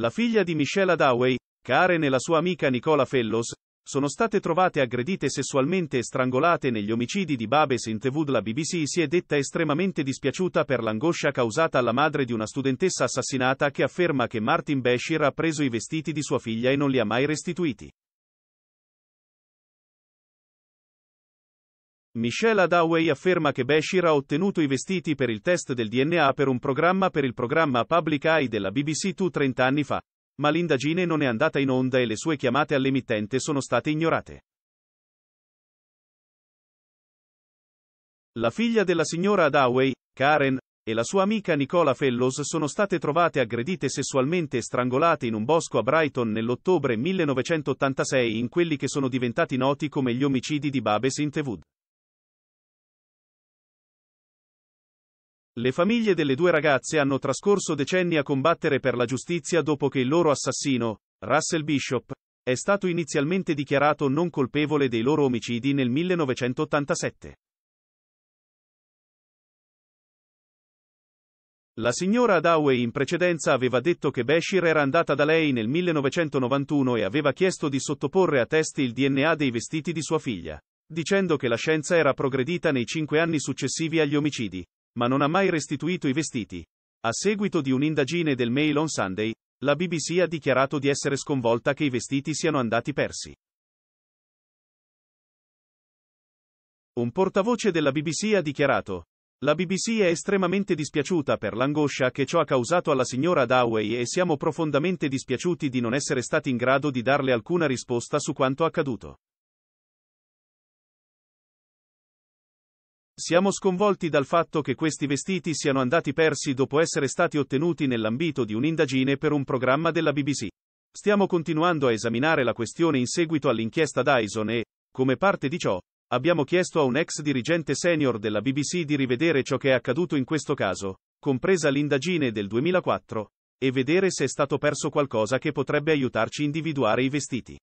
La figlia di Michelle Daway, Karen e la sua amica Nicola Fellows, sono state trovate aggredite sessualmente e strangolate negli omicidi di Babes in TV. La BBC si è detta estremamente dispiaciuta per l'angoscia causata alla madre di una studentessa assassinata che afferma che Martin Bashir ha preso i vestiti di sua figlia e non li ha mai restituiti. Michelle Adaway afferma che Bashir ha ottenuto i vestiti per il test del DNA per un programma per il programma Public Eye della BBC Two 30 anni fa, ma l'indagine non è andata in onda e le sue chiamate all'emittente sono state ignorate. La figlia della signora Adaway, Karen, e la sua amica Nicola Fellows sono state trovate aggredite sessualmente e strangolate in un bosco a Brighton nell'ottobre 1986 in quelli che sono diventati noti come gli omicidi di Babes in Intewood. Le famiglie delle due ragazze hanno trascorso decenni a combattere per la giustizia dopo che il loro assassino, Russell Bishop, è stato inizialmente dichiarato non colpevole dei loro omicidi nel 1987. La signora Adaway in precedenza aveva detto che Bashir era andata da lei nel 1991 e aveva chiesto di sottoporre a test il DNA dei vestiti di sua figlia, dicendo che la scienza era progredita nei cinque anni successivi agli omicidi, ma non ha mai restituito i vestiti. A seguito di un'indagine del Mail on Sunday, la BBC ha dichiarato di essere sconvolta che i vestiti siano andati persi. Un portavoce della BBC ha dichiarato. La BBC è estremamente dispiaciuta per l'angoscia che ciò ha causato alla signora Dawei e siamo profondamente dispiaciuti di non essere stati in grado di darle alcuna risposta su quanto accaduto. Siamo sconvolti dal fatto che questi vestiti siano andati persi dopo essere stati ottenuti nell'ambito di un'indagine per un programma della BBC. Stiamo continuando a esaminare la questione in seguito all'inchiesta Dyson e, come parte di ciò, abbiamo chiesto a un ex dirigente senior della BBC di rivedere ciò che è accaduto in questo caso, compresa l'indagine del 2004, e vedere se è stato perso qualcosa che potrebbe aiutarci a individuare i vestiti.